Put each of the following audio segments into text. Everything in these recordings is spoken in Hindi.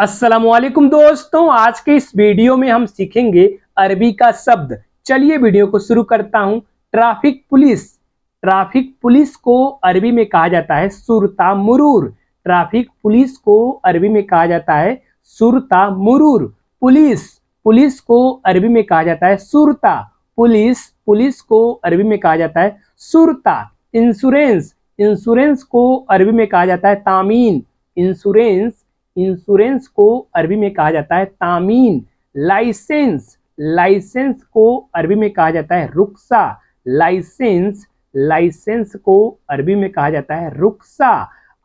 असलम दोस्तों आज के इस वीडियो में हम सीखेंगे अरबी का शब्द चलिए वीडियो को शुरू करता हूँ ट्रैफिक पुलिस ट्रैफिक पुलिस को अरबी में कहा जाता है सुरता मुरूर ट्रैफिक पुलिस को अरबी में कहा जाता है सुरता मुरूर पुलिस पुलिस को अरबी में कहा जाता है सुरता पुलिस पुलिस को अरबी में कहा जाता है सुरता इंश्योरेंस इंश्योरेंस को अरबी में कहा जाता है तामीन इंश्योरेंस इंश्योरेंस को अरबी में कहा जाता है तामीन लाइसेंस लाइसेंस को अरबी में कहा जाता है रुक्सा लाइसेंस लाइसेंस को अरबी में कहा जाता है रुक्सा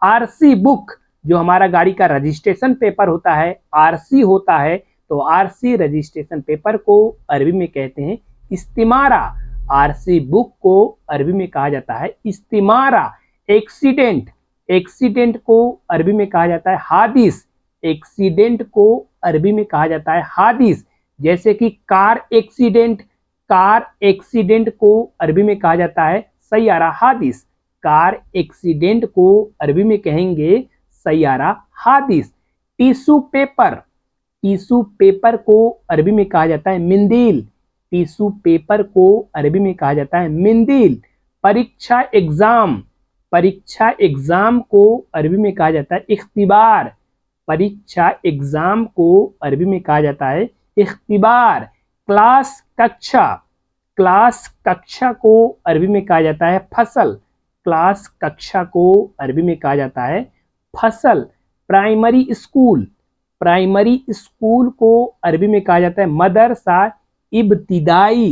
आरसी बुक जो हमारा गाड़ी का रजिस्ट्रेशन पेपर होता है आरसी होता है तो आरसी रजिस्ट्रेशन पेपर को अरबी में कहते हैं इस्तेमारा आरसी बुक को अरबी में कहा जाता है इस्तेमारा एक्सीडेंट एक्सीडेंट को अरबी में कहा जाता है हादिस एक्सीडेंट को अरबी में कहा जाता है हादिस जैसे कि कार एक्सीडेंट कार एक्सीडेंट को अरबी में कहा जाता है सैारा हादिस कार एक्सीडेंट को अरबी में कहेंगे सैारा हादिस टिशू पेपर टिशू पेपर को अरबी में कहा जाता है मिंदील टिशू पेपर को अरबी में कहा जाता है मिंदील परीक्षा एग्जाम परीक्षा एग्जाम को अरबी में कहा जाता है इख्तिबार परीक्षा एग्जाम को अरबी में कहा जाता है इख्तिबार क्लास कक्षा क्लास कक्षा को अरबी में कहा जाता है फसल क्लास कक्षा को अरबी में कहा जाता है फसल प्राइमरी स्कूल प्राइमरी स्कूल को अरबी में कहा जाता है मदरसा इब्तिदाई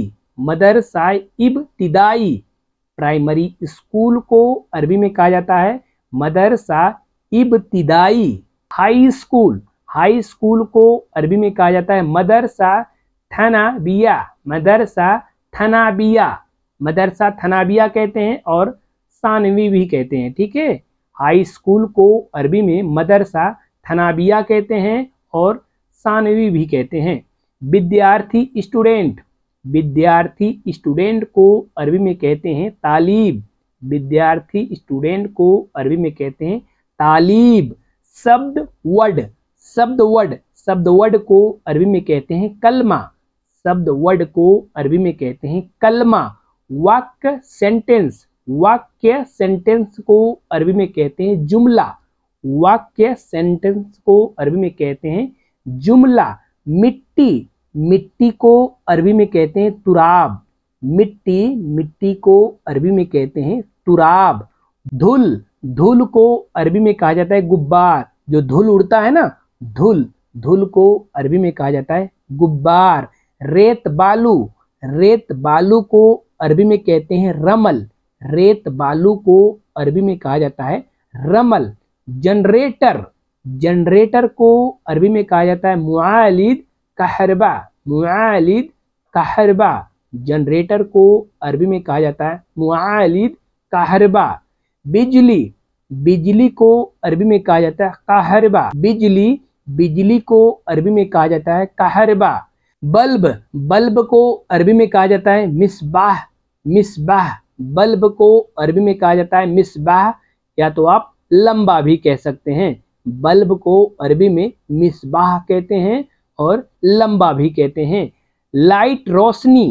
मदरसा इब्तिदाई प्राइमरी स्कूल को अरबी में कहा जाता है मदरसा इब्तिदाई हाई स्कूल हाई स्कूल को अरबी में कहा जाता है मदरसा थनाबिया मदरसा थनाबिया मदरसा थनाबिया कहते हैं और सानवी भी कहते हैं ठीक है हाई स्कूल को अरबी में मदरसा थनाबिया कहते हैं और सानवी भी कहते हैं विद्यार्थी स्टूडेंट विद्यार्थी स्टूडेंट को अरबी में कहते हैं तालीब विद्यार्थी स्टूडेंट को अरबी में कहते हैं तालीब शब्द वर्ड शब्द वर्ड शब्द वर्ड को अरबी में कहते हैं कलमा शब्द वर्ड को अरबी में कहते हैं कलमा वाक्य सेंटेंस वाक्य सेंटेंस को अरबी में कहते हैं जुमला वाक्य सेंटेंस को अरबी में कहते हैं जुमला मिट्टी मिट्टी को अरबी में कहते हैं तुराब मिट्टी मिट्टी को अरबी में कहते हैं तुराब धुल धुल को अरबी में कहा जाता है गुब्बार जो धुल उड़ता है ना धुल धुल को अरबी में कहा जाता है गुब्बार रेत बालू रेत बालू को अरबी में कहते हैं रमल रेत बालू को अरबी में कहा जाता है रमल जनरेटर जनरेटर को अरबी में कहा जाता है मुआलिद कहरबा मुआलिद कहरबा जनरेटर को अरबी में कहा जाता है मुआलिद कहरबा बिजली बिजली को अरबी में कहा जाता है कहरबा बिजली बिजली को अरबी में कहा जाता है कहरबा बल्ब बल्ब को अरबी में कहा जाता है मिसबाह मिसबाह बल्ब को अरबी में कहा जाता है मिसबाह या तो आप लंबा भी कह सकते हैं बल्ब को अरबी में मिसबाह कहते हैं और लंबा भी कहते हैं लाइट रोशनी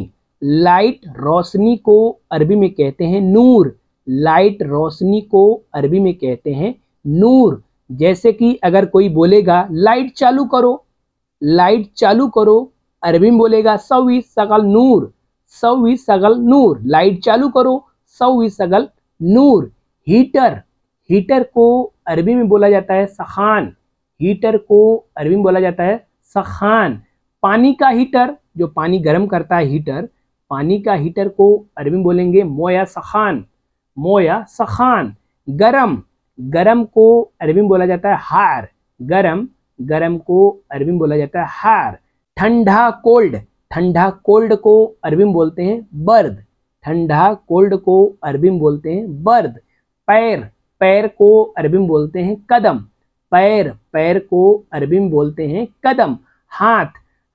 लाइट रोशनी को अरबी में कहते हैं नूर लाइट रोशनी को अरबी में कहते हैं नूर जैसे कि अगर कोई बोलेगा लाइट चालू करो लाइट चालू करो अरबी में बोलेगा सवी सगल नूर सवी सगल नूर लाइट चालू करो सवी सगल नूर हीटर हीटर को अरबी में बोला जाता है सखान हीटर को अरबी में बोला जाता है सखान पानी का हीटर जो पानी गर्म करता है हीटर पानी का हीटर को अरबी बोलेंगे मोया सखान मोया सखान गरम गरम को अरबी बोला जाता है हार गरम गरम को अरबी बोला जाता है हार ठंडा कोल्ड ठंडा कोल्ड को अरबी बोलते हैं बर्द ठंडा कोल्ड को अरबी बोलते हैं बर्द पैर पैर को अरबी बोलते हैं कदम पैर पैर को अरबी में बोलते हैं कदम हाथ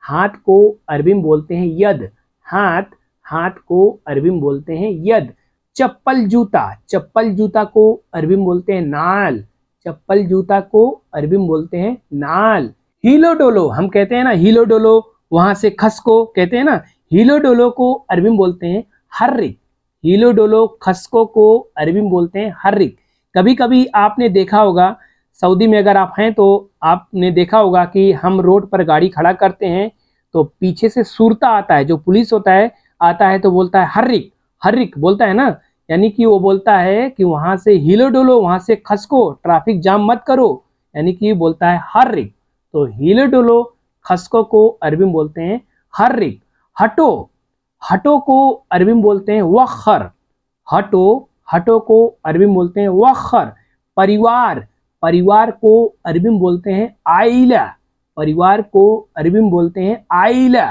हाथ को अरबी में बोलते हैं यद हाथ हाथ को अरबी में बोलते हैं यद चप्पल जूता चप्पल जूता को अरबी में बोलते हैं नाल चप्पल जूता को अरबी में बोलते हैं नाल डोलो हम कहते हैं ना डोलो वहां से खस को कहते हैं ना डोलो को अरबी में बोलते हैं हर्रिक डोलो खसको को अरबी में बोलते हैं हर्रिक कभी कभी आपने देखा होगा सऊदी में अगर आप हैं तो आपने देखा होगा कि हम रोड पर गाड़ी खड़ा करते हैं तो पीछे से सुरता आता है जो पुलिस होता है आता है तो बोलता है हर्रिक हर्रिक बोलता है ना यानी कि वो बोलता है कि वहां से हिलो डोलो वहां से खसको ट्रैफिक जाम मत करो यानी कि बोलता है हर्रिक तो हिलो डोलो खसको को अरबी में बोलते हैं हर्रिक हटो हटो को अरबी में बोलते हैं वखर हटो हटो को अरबी में बोलते हैं वखर परिवार परिवार को अरबी में बोलते हैं आइला परिवार को अरबी में बोलते हैं आइला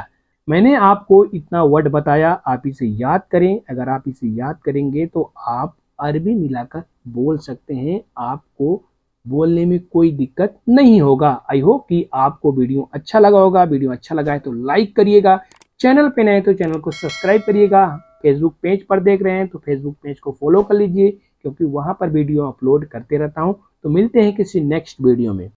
मैंने आपको इतना वर्ड बताया आप इसे याद करें अगर आप इसे याद करेंगे तो आप अरबी मिलाकर बोल सकते हैं आपको बोलने में कोई दिक्कत नहीं होगा आई होप कि आपको वीडियो अच्छा लगा होगा वीडियो अच्छा लगा है तो लाइक करिएगा चैनल पे नए तो चैनल को सब्सक्राइब करिएगा फेसबुक पेज पर देख रहे हैं तो फेसबुक पेज को फॉलो कर लीजिए क्योंकि वहाँ पर वीडियो अपलोड करते रहता हूँ तो मिलते हैं किसी नेक्स्ट वीडियो में